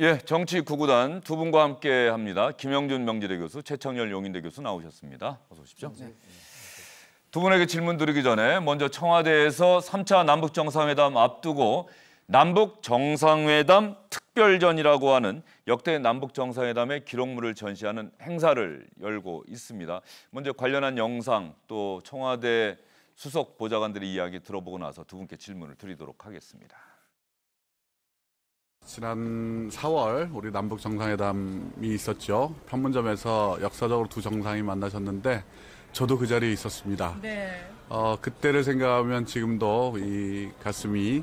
예, 정치 구구단 두 분과 함께 합니다. 김영준 명지대 교수, 최창렬 용인대 교수 나오셨습니다. 어서 오십시오. 네. 두 분에게 질문 드리기 전에 먼저 청와대에서 3차 남북 정상회담 앞두고 남북 정상회담 특별전이라고 하는 역대 남북 정상회담의 기록물을 전시하는 행사를 열고 있습니다. 먼저 관련한 영상 또 청와대 수석 보좌관들의 이야기 들어보고 나서 두 분께 질문을 드리도록 하겠습니다. 지난 4월 우리 남북 정상회담이 있었죠. 판문점에서 역사적으로 두 정상이 만나셨는데 저도 그 자리에 있었습니다. 네. 어, 그때를 생각하면 지금도 이 가슴이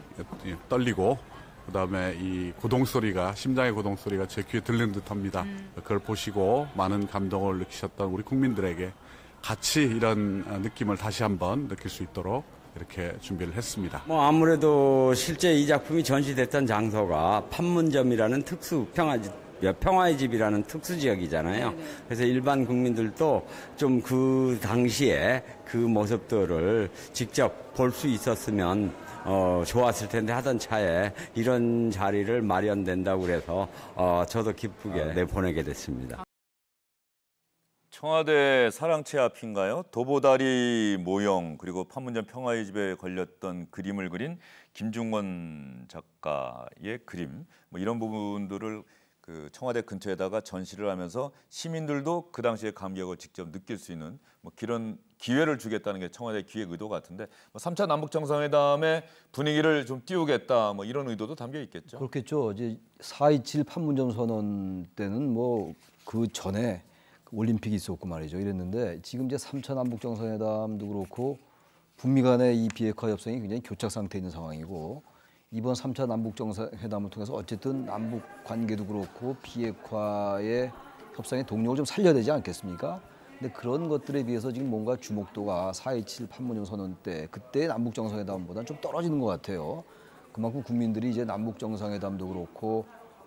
떨리고 그다음에 이 고동 소리가 심장의 고동 소리가 제 귀에 들리는 듯합니다. 음. 그걸 보시고 많은 감동을 느끼셨던 우리 국민들에게 같이 이런 느낌을 다시 한번 느낄 수 있도록 이렇게 준비를 했습니다. 뭐 아무래도 실제 이 작품이 전시됐던 장소가 판문점이라는 특수 평화지 평화의 집이라는 특수 지역이잖아요. 네, 네. 그래서 일반 국민들도 좀 그 당시에 그 모습들을 직접 볼 수 있었으면 어, 좋았을 텐데 하던 차에 이런 자리를 마련된다고 그래서 어, 저도 기쁘게 내보내게 아, 네. 됐습니다. 청와대 사랑채 앞인가요? 도보다리 모형 그리고 판문점 평화의 집에 걸렸던 그림을 그린 김중건 작가의 그림 뭐 이런 부분들을 그 청와대 근처에다가 전시를 하면서 시민들도 그 당시의 감격을 직접 느낄 수 있는 뭐 그런 기회를 주겠다는 게 청와대 기획 의도 같은데 뭐 3차 남북 정상회담에 분위기를 좀 띄우겠다 뭐 이런 의도도 담겨 있겠죠. 그렇겠죠. 이제 4.27 판문점 선언 때는 뭐 그 전에 올림픽이 있었고 말이죠. 이랬는데 지금 이제 3차 남북 정상회담도 그렇고 북미 간의 이 비핵화 협상이 굉장히 교착 상태에 있는 상황이고 이번 3차 남북 정상회담을 통해서 어쨌든 남북 관계도 그렇고 비핵화의 협상의 동력을 좀 살려야 되지 않겠습니까? 근데 그런 것들에 비해서 지금 뭔가 주목도가 4.27 판문점 선언 때 그때 남북 정상회담보다는 좀 떨어지는 것 같아요. 그만큼 국민들이 이제 남북 정상회담도 그렇고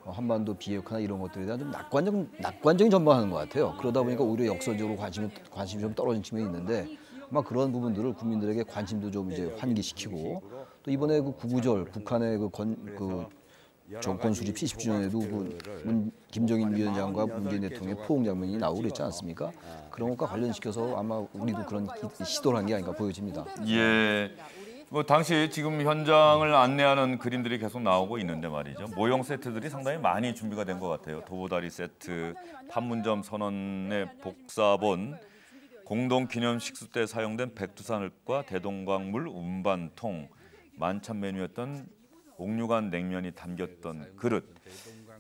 뭐 한반도 비핵화나 이런 것들에 대한 좀 낙관적 낙관적인 전망하는 것 같아요. 그러다 보니까 오히려 역설적으로 관심이 관심이 좀 떨어진 측면이 있는데 아마 그런 부분들을 국민들에게 관심도 좀 이제 환기시키고 또 이번에 그 구구절 북한의 그건그 그 정권 수립 70주년에도 그 문, 김정인 위원장과 문재인 대통령의 포옹 장면이 나오고 그랬지 않습니까? 그런 것과 관련시켜서 아마 우리도 그런 시도를 한 게 아닌가 보여집니다. 예. 뭐 당시 지금 현장을 안내하는 그림들이 계속 나오고 있는데 말이죠. 모형 세트들이 상당히 많이 준비가 된 것 같아요. 도보다리 세트, 판문점 선언의 복사본, 공동기념식수 때 사용된 백두산흙과 대동강물 운반통, 만찬 메뉴였던 옥류관 냉면이 담겼던 그릇.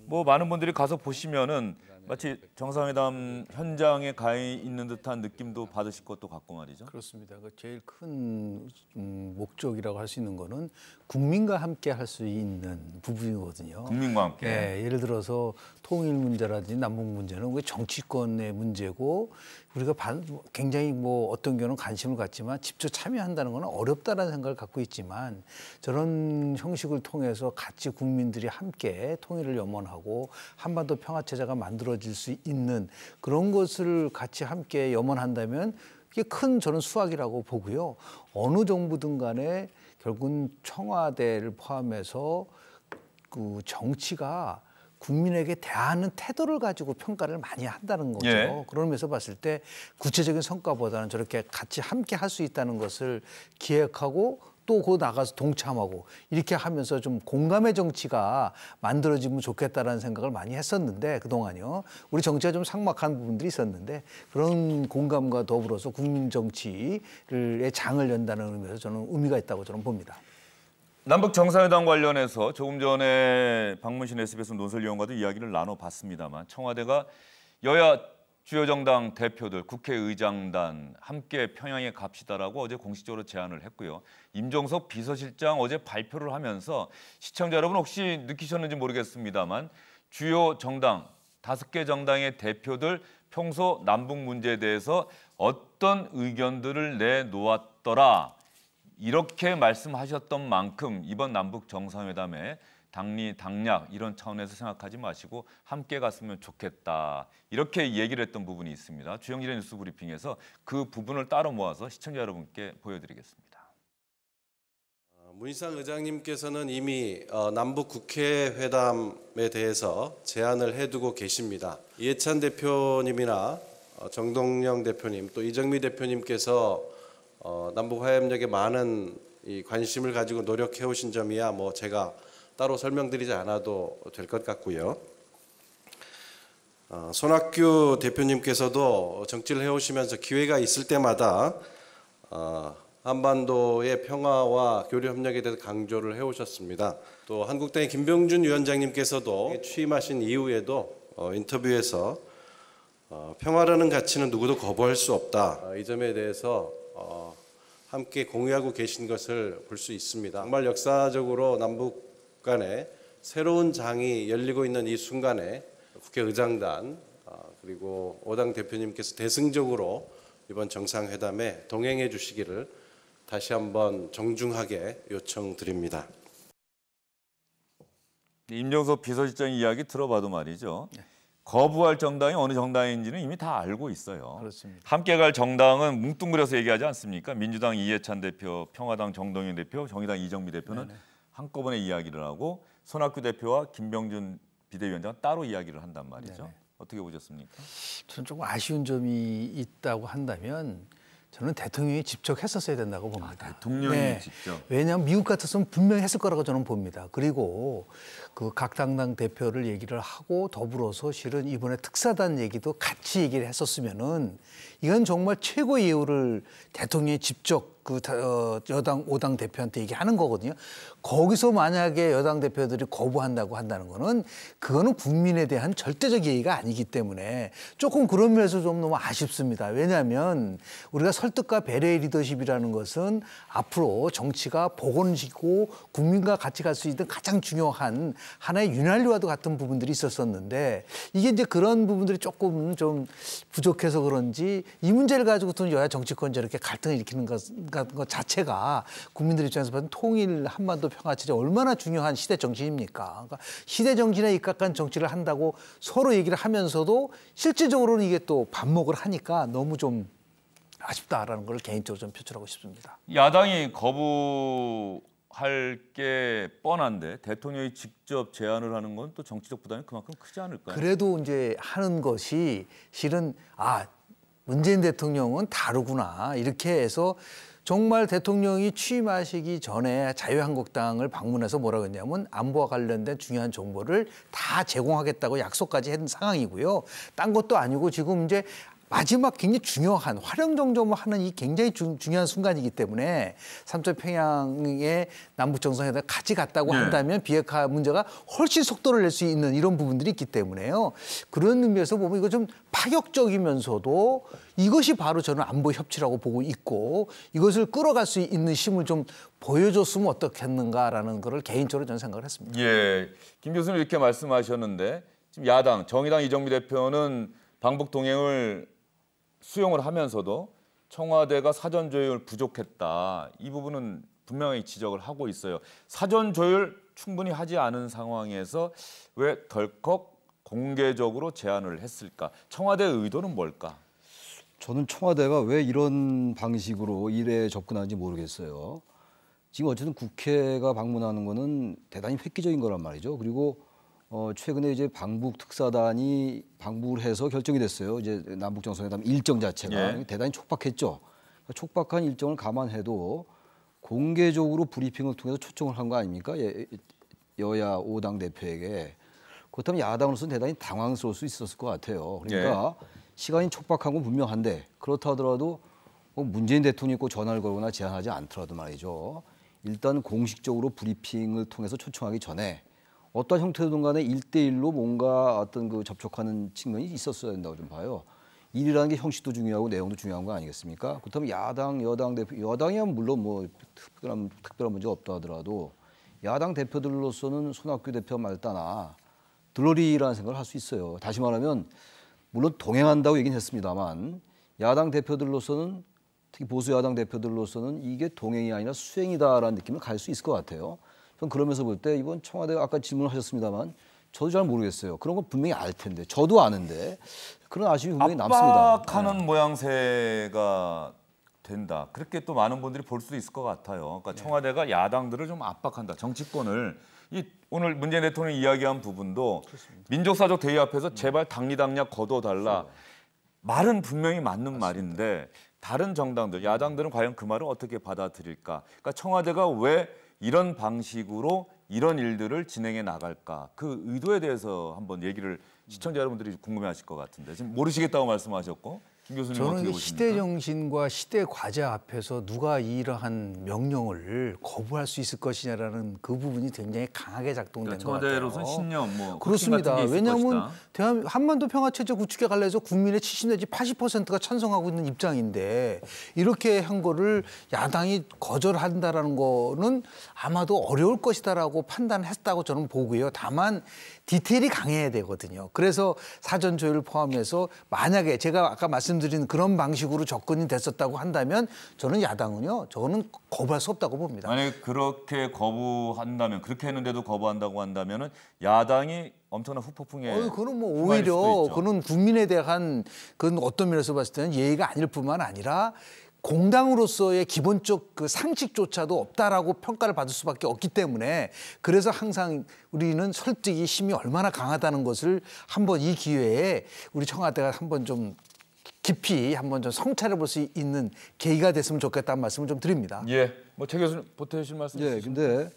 뭐 많은 분들이 가서 보시면은 마치 정상회담 현장에 가 있는 듯한 느낌도 받으실 것도 같고 말이죠. 그렇습니다. 그 제일 큰 음, 목적이라고 할 수 있는 거는 국민과 함께 할 수 있는 부분이거든요. 국민과 함께. 예, 예를 들어서 통일 문제라든지 남북 문제는 그 정치권의 문제고 우리가 반, 굉장히 뭐 어떤 경우는 관심을 갖지만 직접 참여한다는 건 어렵다라는 생각을 갖고 있지만 저런 형식을 통해서 같이 국민들이 함께 통일을 염원하고 한반도 평화 체제가 만들어 이루어질 수 있는 그런 것을 같이 함께 염원한다면 그게 큰 저는 수확이라고 보고요. 어느 정부든 간에 결국은 청와대를 포함해서 그 정치가 국민에게 대하는 태도를 가지고 평가를 많이 한다는 거죠. 예. 그런 면서 봤을 때 구체적인 성과보다는 저렇게 같이 함께 할 수 있다는 것을 기획하고 또곧 나가서 동참하고 이렇게 하면서 좀 공감의 정치가 만들어지면 좋겠다라는 생각을 많이 했었는데 그동안요. 우리 정치가 좀 삭막한 부분들이 있었는데 그런 공감과 더불어서 국민 정치를의 장을 연다는 의미에서 저는 의미가 있다고 저는 봅니다. 남북 정상회담 관련해서 조금 전에 방문신 SBS 논설위원과도 이야기를 나눠봤습니다만 청와대가 여야 주요 정당 대표들, 국회의장단 함께 평양에 갑시다라고 어제 공식적으로 제안을 했고요. 임종석 비서실장 어제 발표를 하면서 시청자 여러분 혹시 느끼셨는지 모르겠습니다만 주요 정당 다섯 개 정당의 대표들 평소 남북 문제에 대해서 어떤 의견들을 내놓았더라 이렇게 말씀하셨던 만큼 이번 남북 정상회담에 당리 당략 이런 차원에서 생각하지 마시고 함께 갔으면 좋겠다 이렇게 얘기를 했던 부분이 있습니다. 주영진의 뉴스 브리핑에서 그 부분을 따로 모아서 시청자 여러분께 보여드리겠습니다. 어, 문희상 의장님께서는 이미 어, 남북 국회 회담에 대해서 제안을 해두고 계십니다. 이해찬 대표님이나 어, 정동영 대표님 또 이정미 대표님께서 남북 화해협력에 많은 관심을 가지고 노력해 오신 점이야 뭐 제가 따로 설명드리지 않아도 될 것 같고요. 어, 손학규 대표님께서도 정치를 해오시면서 기회가 있을 때마다 어, 한반도의 평화와 교류 협력에 대해서 강조를 해오셨습니다. 또 한국당의 김병준 위원장님께서도 취임하신 이후에도 어, 인터뷰에서 평화라는 가치는 누구도 거부할 수 없다. 이 점에 대해서 함께 공유하고 계신 것을 볼 수 있습니다. 정말 역사적으로 남북 북한에 새로운 장이 열리고 있는 이 순간에 국회의장단 아, 그리고 오당 대표님께서 대승적으로 이번 정상회담에 동행해 주시기를 다시 한번 정중하게 요청드립니다. 임종석 비서실장 이야기 들어봐도 말이죠. 예. 거부할 정당이 어느 정당인지는 이미 다 알고 있어요. 그렇습니다. 함께 갈 정당은 뭉뚱그려서 얘기하지 않습니까? 민주당 이해찬 대표, 평화당 정동윤 대표, 정의당 이정미 대표는 네네. 한꺼번에 이야기를 하고 손학규 대표와 김병준 비대위원장 따로 이야기를 한단 말이죠. 네 어떻게 보셨습니까? 저는 조금 아쉬운 점이 있다고 한다면 저는 대통령이 직접 했었어야 된다고 아, 봅니다. 아, 대통령이 네. 직접. 왜냐하면 미국 같았으면 분명히 했을 거라고 저는 봅니다. 그리고 그각 당당 대표를 얘기를 하고 더불어서 실은 이번에 특사단 얘기도 같이 얘기를 했었으면은 이건 정말 최고 예우를 대통령이 직접 그 어, 여당 오당 대표한테 얘기하는 거거든요. 거기서 만약에 여당 대표들이 거부한다고 한다는 거는 그거는 국민에 대한 절대적 예의가 아니기 때문에 조금 그런 면에서 좀 너무 아쉽습니다. 왜냐하면 우리가 설득과 배려의 리더십이라는 것은 앞으로 정치가 복원시키고 국민과 같이 갈 수 있는 가장 중요한 하나의 윤활유와도 같은 부분들이 있었었는데 이게 이제 그런 부분들이 조금 좀 부족해서 그런지 이 문제를 가지고 두 여야 정치권이 이렇게 갈등을 일으키는 것 같은 것 자체가 국민들 입장에서 봐서 통일 한반도 평화 체제 얼마나 중요한 시대 정신입니까? 그러니까 시대 정신에 입각한 정치를 한다고 서로 얘기를 하면서도 실질적으로는 이게 또 반목을 하니까 너무 좀 아쉽다라는 걸 개인적으로 좀 표출하고 싶습니다. 야당이 거부할 게 뻔한데 대통령이 직접 제안을 하는 건 또 정치적 부담이 그만큼 크지 않을까요? 그래도 이제 하는 것이 실은 아 문재인 대통령은 다르구나 이렇게 해서 정말 대통령이 취임하시기 전에 자유한국당을 방문해서 뭐라고 했냐면 안보와 관련된 중요한 정보를 다 제공하겠다고 약속까지 했던 상황이고요. 딴 것도 아니고 지금 이제 마지막 굉장히 중요한 활용 정점을 하는 이 굉장히 중, 요한 순간이기 때문에 삼천 평양의 남북 정상회담 같이 갔다고 네. 한다면 비핵화 문제가 훨씬 속도를 낼 수 있는 이런 부분들이 있기 때문에요. 그런 의미에서 보면 이거 좀 파격적이면서도 이것이 바로 저는 안보 협치라고 보고 있고 이것을 끌어갈 수 있는 힘을 좀 보여줬으면 어떻겠는가라는 거를 개인적으로 저는 생각을 했습니다. 예, 김 교수님 이렇게 말씀하셨는데 지금 야당 정의당 이정미 대표는 방북 동행을 수용을 하면서도 청와대가 사전 조율 부족했다. 이 부분은 분명히 지적을 하고 있어요. 사전 조율 충분히 하지 않은 상황에서 왜 덜컥 공개적으로 제안을 했을까? 청와대의 의도는 뭘까? 저는 청와대가 왜 이런 방식으로 일에 접근하는지 모르겠어요. 지금 어쨌든 국회가 방문하는 거는 대단히 획기적인 거란 말이죠. 그리고 어, 최근에 이제 방북 특사단이 방북을 해서 결정이 됐어요. 이제 남북 정상회담 일정 자체가 예. 대단히 촉박했죠. 그러니까 촉박한 일정을 감안해도 공개적으로 브리핑을 통해서 초청을 한 거 아닙니까? 예, 여야 5당 대표에게 그렇다면 야당으로서는 대단히 당황스러울 수 있었을 것 같아요. 그러니까 예. 시간이 촉박한 건 분명한데 그렇다 하더라도 뭐 문재인 대통령이 꼭 전화를 걸거나 제안하지 않더라도 말이죠. 일단 공식적으로 브리핑을 통해서 초청하기 전에 어떤 형태든 간에 일대일로 뭔가 어떤 그 접촉하는 측면이 있었어야 된다고 좀 봐요. 일이라는 게 형식도 중요하고 내용도 중요한 거 아니겠습니까? 그렇다면 야당, 여당 대표, 여당이야 물론 뭐 특별한 특별한 문제 없다 하더라도 야당 대표들로서는 손학규 대표 말따나 들러리라는 생각을 할 수 있어요. 다시 말하면 물론 동행한다고 얘기는 했습니다만 야당 대표들로서는 특히 보수 야당 대표들로서는 이게 동행이 아니라 수행이다라는 느낌을 갈 수 있을 것 같아요. 전 그러면서 볼 때 이번 청와대가 아까 질문하셨습니다만 을 저도 잘 모르겠어요. 그런 건 분명히 알 텐데 저도 아는데 그런 아쉬움이 분명히 남습니다. 압박하는 네. 모양새가 된다. 그렇게 또 많은 분들이 볼 수도 있을 것 같아요. 그러니까 네. 청와대가 네. 야당들을 좀 압박한다. 정치권을 이 오늘 문재인 대통령이 이야기한 부분도 그렇습니다. 민족사적 대의 앞에서 네. 제발 당리당략 거둬달라. 그렇습니다. 말은 분명히 맞는 맞습니다. 말인데 다른 정당들, 음. 야당들은 과연 그 말을 어떻게 받아들일까? 그러니까 청와대가 왜 이런 방식으로 이런 일들을 진행해 나갈까 그 의도에 대해서 한번 얘기를 시청자 여러분들이 궁금해하실 것 같은데 지금 모르시겠다고 말씀하셨고 저는 시대 정신과 시대 과제 앞에서 누가 이러한 명령을 거부할 수 있을 것이냐라는 그 부분이 굉장히 강하게 작동된 그러니까 것 같아요. 신념, 뭐 그렇습니다. 왜냐하면 대한 한반도 평화 체제 구축에 관련해서 국민의 70 내지 80%가 찬성하고 있는 입장인데 이렇게 한 거를 야당이 거절한다라는 거는 아마도 어려울 것이다라고 판단했다고 저는 보고요. 다만 디테일이 강해야 되거든요. 그래서 사전 조율을 포함해서 만약에 제가 아까 말씀드린 그런 방식으로 접근이 됐었다고 한다면 저는 야당은요. 저는 거부할 수 없다고 봅니다. 만약에 그렇게 거부한다면 그렇게 했는데도 거부한다고 한다면은 야당이 엄청난 후폭풍에. 어, 그는 뭐 오히려 그는 국민에 대한 그건 어떤 면에서 봤을 때는 예의가 아닐 뿐만 아니라 공당으로서의 기본적 그 상식조차도 없다라고 평가를 받을 수밖에 없기 때문에 그래서 항상 우리는 설득이 힘이 얼마나 강하다는 것을 한번 이 기회에 우리 청와대가 한번 좀 깊이 한번 좀 성찰해 볼 수 있는 계기가 됐으면 좋겠다는 말씀을 좀 드립니다. 예. 뭐최 교수님 보태실 말씀 예, 있으십 근데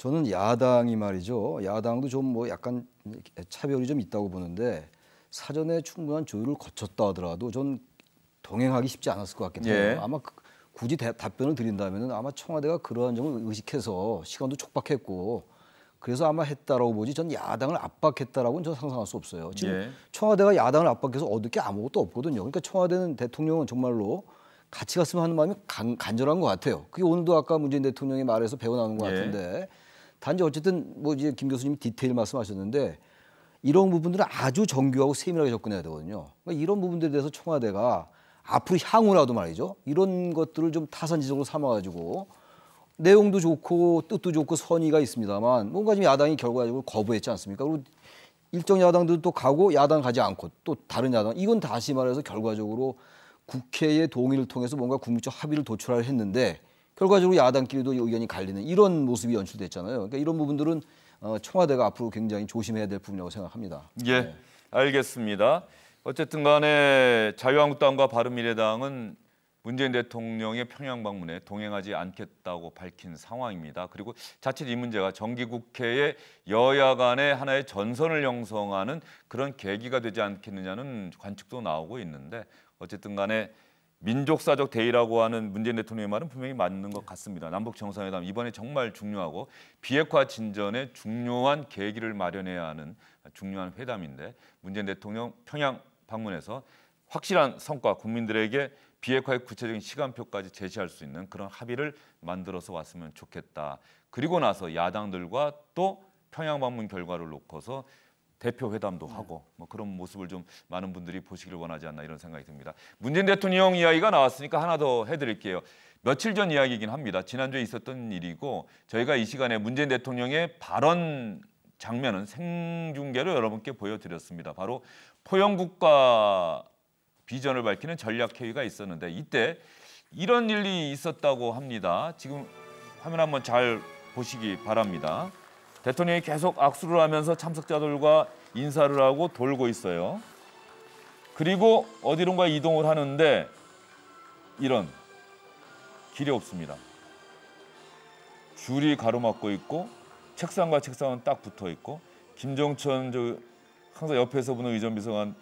저는 야당이 말이죠. 야당도 좀 뭐 약간 차별이 좀 있다고 보는데 사전에 충분한 조율을 거쳤다 하더라도 전 동행하기 쉽지 않았을 것 같긴 해요. 예. 아마 그, 굳이 대, 답변을 드린다면 아마 청와대가 그러한 점을 의식해서 시간도 촉박했고 그래서 아마 했다라고 보지 전 야당을 압박했다라고는 전 상상할 수 없어요. 지금 예. 청와대가 야당을 압박해서 얻을 게 아무것도 없거든요. 그러니까 청와대는 대통령은 정말로 같이 갔으면 하는 마음이 간, 간절한 것 같아요. 그게 오늘도 아까 문재인 대통령이 말해서 배워나오는 것 예. 같은데 예. 단지 어쨌든 뭐 이제 김 교수님 디테일 말씀하셨는데 이런 부분들은 아주 정교하고 세밀하게 접근해야 되거든요. 그러니까 이런 부분들에 대해서 청와대가 앞으로 향후라도 말이죠. 이런 것들을 좀 타산지적으로 삼아가지고 내용도 좋고 뜻도 좋고 선의가 있습니다만 뭔가 지금 야당이 결과적으로 거부했지 않습니까? 그리고 일정 야당들도 또 가고 야당 가지 않고 또 다른 야당 이건 다시 말해서 결과적으로 국회의 동의를 통해서 뭔가 국민적 합의를 도출하려 했는데 결과적으로 야당끼리도 의견이 갈리는 이런 모습이 연출됐잖아요. 그러니까 이런 부분들은 어, 청와대가 앞으로 굉장히 조심해야 될 부분이라고 생각합니다. 예, 네. 알겠습니다. 어쨌든 간에 자유한국당과 바른미래당은 문재인 대통령의 평양 방문에 동행하지 않겠다고 밝힌 상황입니다. 그리고 자칫 이 문제가 정기국회에 여야 간의 하나의 전선을 형성하는 그런 계기가 되지 않겠느냐는 관측도 나오고 있는데 어쨌든 간에 민족사적 대의라고 하는 문재인 대통령의 말은 분명히 맞는 것 같습니다. 남북 정상회담 이번에 정말 중요하고 비핵화 진전에 중요한 계기를 마련해야 하는 중요한 회담인데 문재인 대통령 평양 방문해서 확실한 성과 국민들에게 비핵화의 구체적인 시간표까지 제시할 수 있는 그런 합의를 만들어서 왔으면 좋겠다. 그리고 나서 야당들과 또 평양 방문 결과를 놓고서 대표 회담도 네. 하고 뭐 그런 모습을 좀 많은 분들이 보시길 원하지 않나 이런 생각이 듭니다. 문재인 대통령 이야기가 나왔으니까 하나 더 해드릴게요. 며칠 전 이야기이긴 합니다. 지난주에 있었던 일이고 저희가 이 시간에 문재인 대통령의 발언 장면은 생중계로 여러분께 보여드렸습니다. 바로 포영국가 비전을 밝히는 전략회의가 있었는데 이때 이런 일이 있었다고 합니다. 지금 화면 한번 잘 보시기 바랍니다. 대통령이 계속 악수를 하면서 참석자들과 인사를 하고 돌고 있어요. 그리고 어디론가 이동을 하는데 이런 길이 없습니다. 줄이 가로막고 있고 책상과 책상은 딱 붙어 있고 김종천 저 항상 옆에서 보는 의전 비서관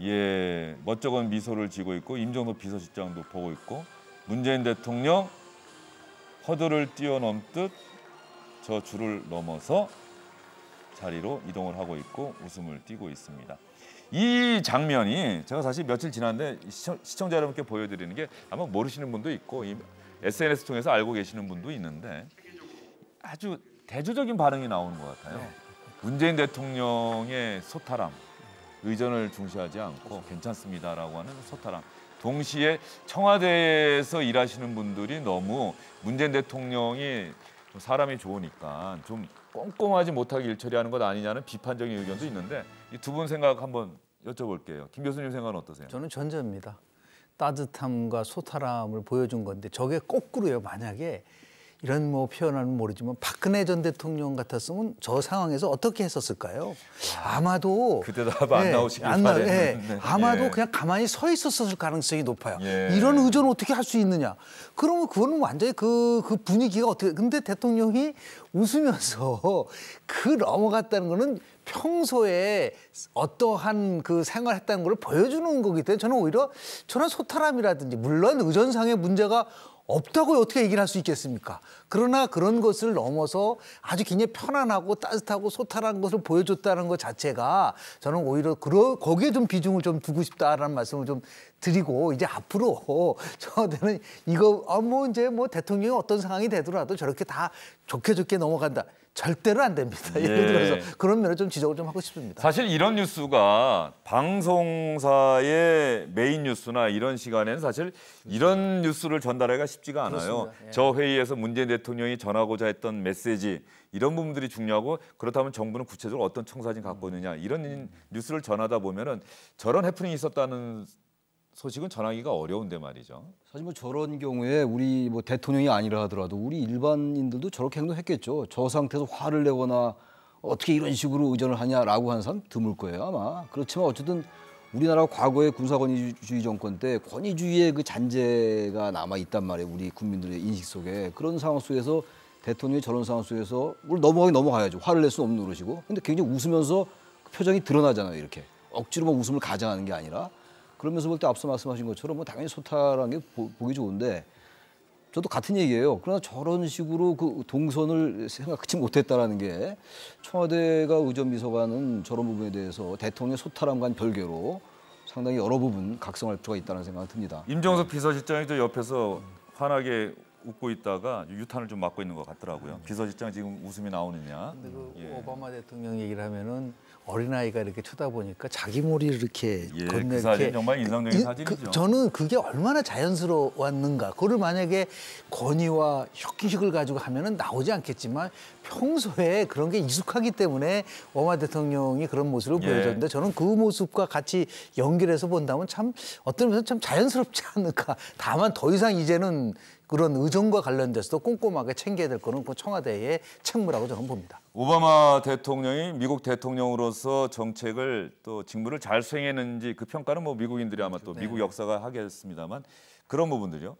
예 멋쩍은 미소를 지고 있고 임종도 비서실장도 보고 있고 문재인 대통령 허들을 뛰어넘듯 저 줄을 넘어서 자리로 이동을 하고 있고 웃음을 띠고 있습니다. 이 장면이 제가 사실 며칠 지났는데 시청, 자 여러분께 보여드리는 게 아마 모르시는 분도 있고 SNS 통해서 알고 계시는 분도 있는데 아주 대조적인 반응이 나오는 것 같아요. 네. 문재인 대통령의 소탈함, 의전을 중시하지 않고 그렇죠. 괜찮습니다라고 하는 소탈함. 동시에 청와대에서 일하시는 분들이 너무 문재인 대통령이 뭐 사람이 좋으니까 좀 꼼꼼하지 못하게 일 처리하는 것 아니냐는 비판적인 의견도 그렇죠. 있는데 이 두 분 생각 한번 여쭤볼게요. 김 교수님 생각은 어떠세요? 저는 전자입니다. 따뜻함과 소탈함을 보여준 건데 저게 거꾸로요. 만약에 이런 뭐표현은 모르지만 박근혜 전 대통령 같았으면 저 상황에서 어떻게 했었을까요? 아마도 그 대답 안 네, 나오시길 안 나, 네, 네. 아마도 예. 그냥 가만히 서 있었을 가능성이 높아요. 예. 이런 의존을 어떻게 할 수 있느냐? 그러면 그거는 완전히 그, 그 분위기가 어떻게 근데 대통령이 웃으면서 그 넘어갔다는 거는 평소에 어떠한 그 생활했다는 걸 보여주는 거기 때문에 저는 오히려 저런 소탈함이라든지 물론 의존상의 문제가 없다고 어떻게 얘기를 할 수 있겠습니까? 그러나 그런 것을 넘어서 아주 굉장히 편안하고 따뜻하고 소탈한 것을 보여줬다는 것 자체가 저는 오히려 그러, 거기에 좀 비중을 좀 두고 싶다라는 말씀을 좀 드리고 이제 앞으로 저한테는 이거 아, 뭐 이제 뭐 대통령이 어떤 상황이 되더라도 저렇게 다 좋게 좋게 넘어간다. 절대로 안 됩니다. 예. 예를 들어서 그런 면을 좀 지적을 좀 하고 싶습니다. 사실 이런 뉴스가 방송사의 메인 뉴스나 이런 시간에는 사실 이런 뉴스를 전달해가 쉽지가 않아요. 예. 저 회의에서 문재인 대통령이 전하고자 했던 메시지 이런 부분들이 중요하고 그렇다면 정부는 구체적으로 어떤 청사진 갖고 있느냐 이런 음. 뉴스를 전하다 보면은 저런 해프닝이 있었다는 소식은 전하기가 어려운데 말이죠. 사실 뭐 저런 경우에 우리 뭐 대통령이 아니라 하더라도 우리 일반인들도 저렇게 행동했겠죠. 저 상태에서 화를 내거나 어떻게 이런 식으로 의전을 하냐라고 하는 사람 드물 거예요 아마. 그렇지만 어쨌든 우리나라 과거의 군사 권위주의 정권 때 권위주의의 그 잔재가 남아 있단 말이에요. 우리 국민들의 인식 속에 그런 상황 속에서 대통령이 저런 상황 속에서 물 넘어가긴 넘어가야죠. 화를 낼 수 없는 노릇이고. 근데 굉장히 웃으면서 그 표정이 드러나잖아요. 이렇게 억지로 막 웃음을 가장하는 게 아니라 그러면서 볼 때 앞서 말씀하신 것처럼 뭐 당연히 소탈한 게 보, 보기 좋은데 저도 같은 얘기예요. 그러나 저런 식으로 그 동선을 생각지 못했다라는 게 청와대가 의전비서관은 저런 부분에 대해서 대통령의 소탈함과는 별개로 상당히 여러 부분 각성할 필요가 있다는 생각이 듭니다. 임종석 네. 비서실장이 또 옆에서 환하게 웃고 있다가 유탄을 좀 맞고 있는 것 같더라고요. 비서실장 지금 웃음이 나오느냐. 근데 그 예. 오바마 대통령 얘기를 하면은 어린아이가 이렇게 쳐다보니까 자기 머리를 이렇게 예, 건네 그 사진 정말 인상적인 그, 사진이죠. 그, 저는 그게 얼마나 자연스러웠는가. 그걸 만약에 권위와 혁기식을 가지고 하면은 나오지 않겠지만 평소에 그런 게 익숙하기 때문에 워마 대통령이 그런 모습을 예. 보여줬는데 저는 그 모습과 같이 연결해서 본다면 참 어떤 면에서 참 자연스럽지 않을까. 다만 더 이상 이제는 그런 의정과 관련돼서도 꼼꼼하게 챙겨야 될 거는 그 청와대의 책무라고 저는 봅니다. 오바마 대통령이 미국 대통령으로서 정책을 또 직무를 잘 수행했는지 그 평가는 뭐 미국인들이 아마 또 네. 미국 역사가 하겠습니다만 그런 부분들요.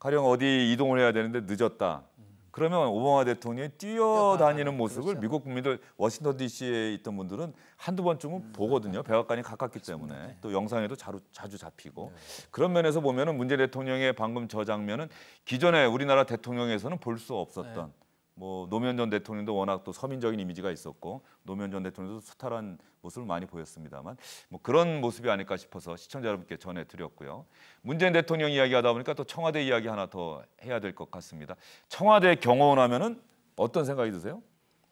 가령 어디 이동을 해야 되는데 늦었다. 그러면 오바마 대통령이 뛰어다니는 모습을 그렇죠. 미국 국민들 워싱턴 D.C.에 있던 분들은 한두 번쯤은 음, 보거든요. 네. 백악관이 가깝기 때문에 네. 또 영상에도 자주, 자주 잡히고 네. 그런 면에서 보면은 문재인 대통령의 방금 저 장면은 기존에 우리나라 대통령에서는 볼 수 없었던 네. 뭐 노무현 전 대통령도 워낙 또 서민적인 이미지가 있었고 노무현 전 대통령도 수탈한 모습을 많이 보였습니다만 뭐 그런 모습이 아닐까 싶어서 시청자 여러분께 전해드렸고요. 문재인 대통령 이야기하다 보니까 또 청와대 이야기 하나 더 해야 될 것 같습니다. 청와대 경호원 하면은 어떤 생각이 드세요?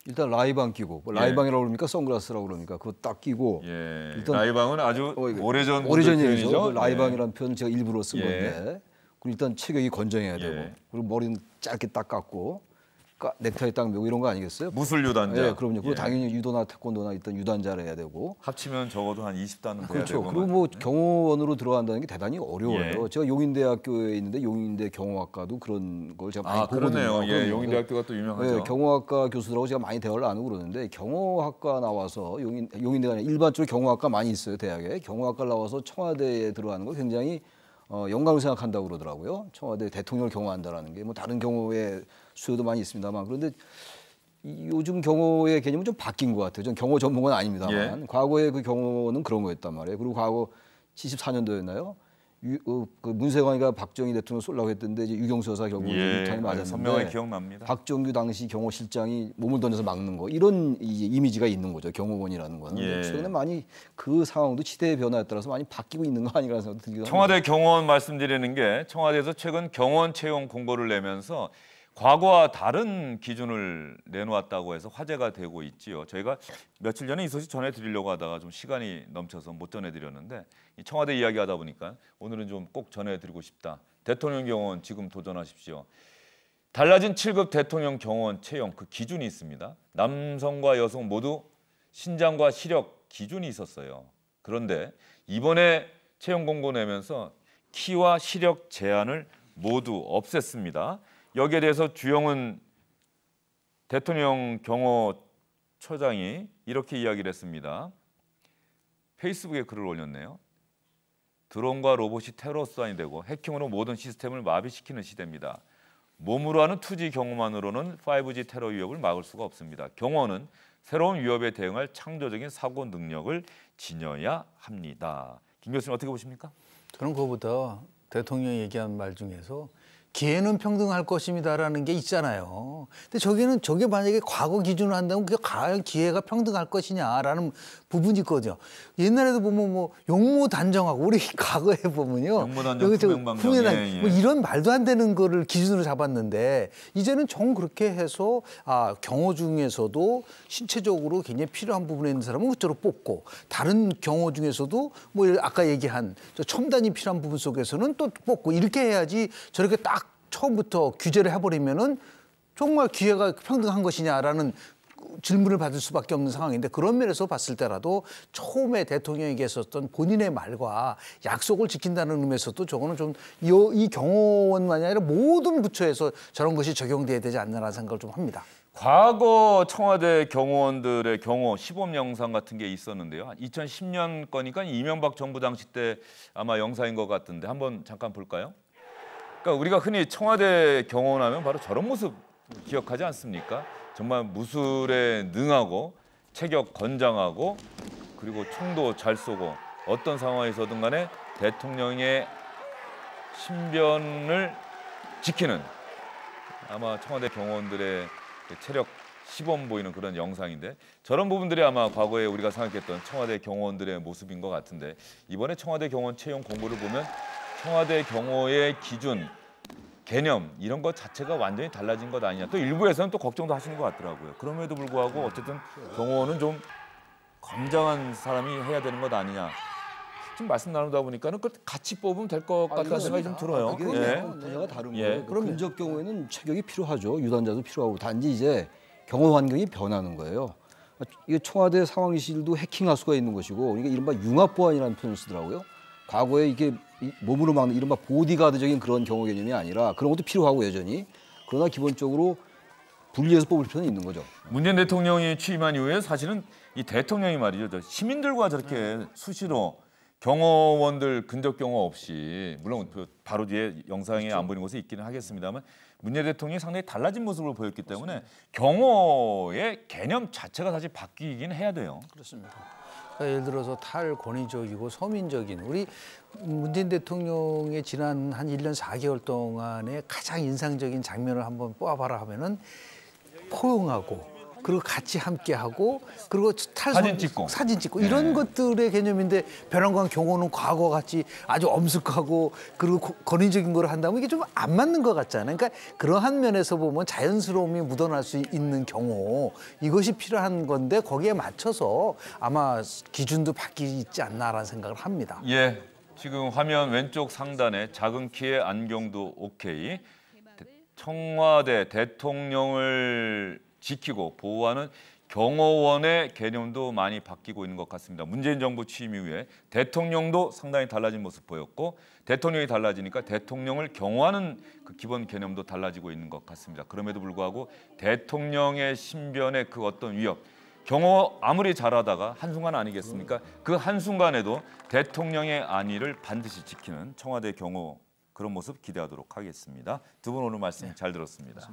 일단 라이방 끼고 뭐 라이방이라고 그럽니까 선글라스라고 그럽니까 그거 딱 끼고 예. 일단 라이방은 아주 어, 오래전 오래전 얘죠그 예. 라이방이라는 예. 표현 제가 일부러 쓴 예. 건데 그리고 일단 체격이 건장해야 되고 예. 그리고 머리는 짧게 딱 깎고 넥타이 딱 메고 이런 거 아니겠어요? 무술 유단자. 예, 그럼요. 그리고 예. 당연히 유도나 태권도나 있던 유단자를 해야 되고. 합치면 적어도 한 20단은 그렇죠. 그리고 뭐 예. 경호원으로 들어간다는 게 대단히 어려워요. 예. 제가 용인대학교에 있는데 용인대 경호학과도 그런 걸 제가 많이 아, 보거든요. 그러네요. 예, 용인대학교가 또 유명하죠. 예, 경호학과 교수들하고 제가 많이 대화를 나누고 그러는데 경호학과 나와서 용인 용인대가 아니라 일반적으로 경호학과 많이 있어요 대학에 경호학과 나와서 청와대에 들어가는 거 굉장히 어, 영광을 생각한다고 그러더라고요. 청와대 대통령을 경호한다라는 게 뭐 다른 경우에 수요도 많이 있습니다만 그런데 요즘 경호의 개념은 좀 바뀐 것 같아요. 전 경호 전문가는 아닙니다만 예. 과거의 그 경호는 그런 거였단 말이에요. 그리고 과거 74년도였나요? 유, 어, 그 문세광이가 박정희 대통령 쏠라고 했던데 이제 유경수 여사 결국 예, 유탄이 맞았는데 선 기억납니다. 박정규 당시 경호실장이 몸을 던져서 막는 거 이런 이미지가 있는 거죠 경호원이라는 거는 예. 최근에 많이 그 상황도 시대의 변화에 따라서 많이 바뀌고 있는 거아니닌는 생각도 들기도 청와대 경호원 말씀드리는 게 청와대에서 최근 경호원 채용 공고를 내면서 과거와 다른 기준을 내놓았다고 해서 화제가 되고 있지요. 저희가 며칠 전에 이 소식 전해드리려고 하다가 좀 시간이 넘쳐서 못 전해드렸는데 청와대 이야기하다 보니까 오늘은 좀 꼭 전해드리고 싶다. 대통령 경원 호 지금 도전하십시오. 달라진 7급 대통령 경원 호 채용 그 기준이 있습니다. 남성과 여성 모두 신장과 시력 기준이 있었어요. 그런데 이번에 채용 공고 내면서 키와 시력 제한을 모두 없앴습니다. 여기에 대해서 주영은 대통령 경호처장이 이렇게 이야기를 했습니다. 페이스북에 글을 올렸네요. 드론과 로봇이 테러 수단이 되고 해킹으로 모든 시스템을 마비시키는 시대입니다. 몸으로 하는 투지 경호만으로는 5G 테러 위협을 막을 수가 없습니다. 경호는 새로운 위협에 대응할 창조적인 사고 능력을 지녀야 합니다. 김 교수님 어떻게 보십니까? 저는 그거보다 대통령이 얘기한 말 중에서 기회는 평등할 것입니다라는 게 있잖아요. 근데 저기는 저게 만약에 과거 기준으로 한다면 그게 과연 기회가 평등할 것이냐라는 부분이 있거든요. 옛날에도 보면 뭐 용모 단정하고 우리 과거에 보면요. 용모 단정, 품명 예, 예. 뭐 이런 말도 안 되는 거를 기준으로 잡았는데 이제는 정 그렇게 해서 아, 경호 중에서도 신체적으로 굉장히 필요한 부분에 있는 사람은 그쪽으로 뽑고 다른 경호 중에서도 뭐 아까 얘기한 저 첨단이 필요한 부분 속에서는 또 뽑고 이렇게 해야지 저렇게 딱 처음부터 규제를 해버리면은 정말 기회가 평등한 것이냐라는 질문을 받을 수밖에 없는 상황인데 그런 면에서 봤을 때라도 처음에 대통령에게 썼던 본인의 말과 약속을 지킨다는 의미에서도 저거는 좀 이 경호원만이 아니라 모든 부처에서 저런 것이 적용돼야 되지 않나라는 생각을 좀 합니다. 과거 청와대 경호원들의 경호 시범 영상 같은 게 있었는데요. 2010년 거니까 이명박 정부 당시 때 아마 영상인 것 같은데 한번 잠깐 볼까요? 그러니까 우리가 흔히 청와대 경호원하면 바로 저런 모습 기억하지 않습니까? 정말 무술에 능하고 체격 건장하고 그리고 총도 잘 쏘고 어떤 상황에서든 간에 대통령의 신변을 지키는 아마 청와대 경호원들의 체력 시범 보이는 그런 영상인데 저런 부분들이 아마 과거에 우리가 생각했던 청와대 경호원들의 모습인 것 같은데 이번에 청와대 경호원 채용 공고를 보면 청와대 경호의 기준, 개념 이런 것 자체가 완전히 달라진 것 아니냐. 또 일부에서는 또 걱정도 하시는 것 같더라고요. 그럼에도 불구하고 어쨌든 경호는 좀 건장한 사람이 해야 되는 것 아니냐. 지금 말씀 나누다 보니까는 그 같이 뽑으면 될것 아, 같다는 생각이 좀 들어요. 아, 예. 전혀가 네. 다른 예. 거예요. 그 그럼 근접 경우에는 체격이 필요하죠. 유단자도 필요하고 단지 이제 경호 환경이 변하는 거예요. 아, 이게 청와대 상황실도 해킹할 수가 있는 것이고 그러니 이른바 융합보안이라는 표현을 쓰더라고요. 과거에 이게 몸으로 막는 이른바 보디가드적인 그런 경우 개념이 아니라 그런 것도 필요하고 여전히 그러나 기본적으로 분리해서 뽑을 필요는 있는 거죠. 문재인 대통령이 취임한 이후에 사실은 이 대통령이 말이죠. 시민들과 저렇게 수시로 경호원들 근접 경호 없이 물론 그 바로 뒤에 영상에 그렇죠. 안 보이는 곳에 있기는 하겠습니다만 문재인 대통령이 상당히 달라진 모습을 보였기 때문에 그습니다 경호의 개념 자체가 사실 바뀌긴 해야 돼요. 그렇습니다. 예를 들어서 탈권위적이고 서민적인 우리 문재인 대통령의 지난 한 1년 4개월 동안에 가장 인상적인 장면을 한번 뽑아봐라 하면은 포용하고 그리고 같이 함께하고 그리고 탈선, 사진 찍고 사진 찍고 네. 이런 것들의 개념인데 변랑간 경호는 과거 같이 아주 엄숙하고 그리고 권위적인 걸 한다면 이게 좀 안 맞는 것 같잖아요. 그러니까 그러한 면에서 보면 자연스러움이 묻어날 수 있는 경우 이것이 필요한 건데 거기에 맞춰서 아마 기준도 바뀌지 않나라는 생각을 합니다. 예, 지금 화면 왼쪽 상단에 작은 키의 안경도 오케이. 청와대 대통령을 지키고 보호하는 경호원의 개념도 많이 바뀌고 있는 것 같습니다. 문재인 정부 취임 이후에 대통령도 상당히 달라진 모습 보였고 대통령이 달라지니까 대통령을 경호하는 그 기본 개념도 달라지고 있는 것 같습니다. 그럼에도 불구하고 대통령의 신변의 그 어떤 위협 경호 아무리 잘하다가 한순간 아니겠습니까? 그 한순간에도 대통령의 안위를 반드시 지키는 청와대 경호 그런 모습 기대하도록 하겠습니다. 두 분 오늘 말씀 네. 잘 들었습니다.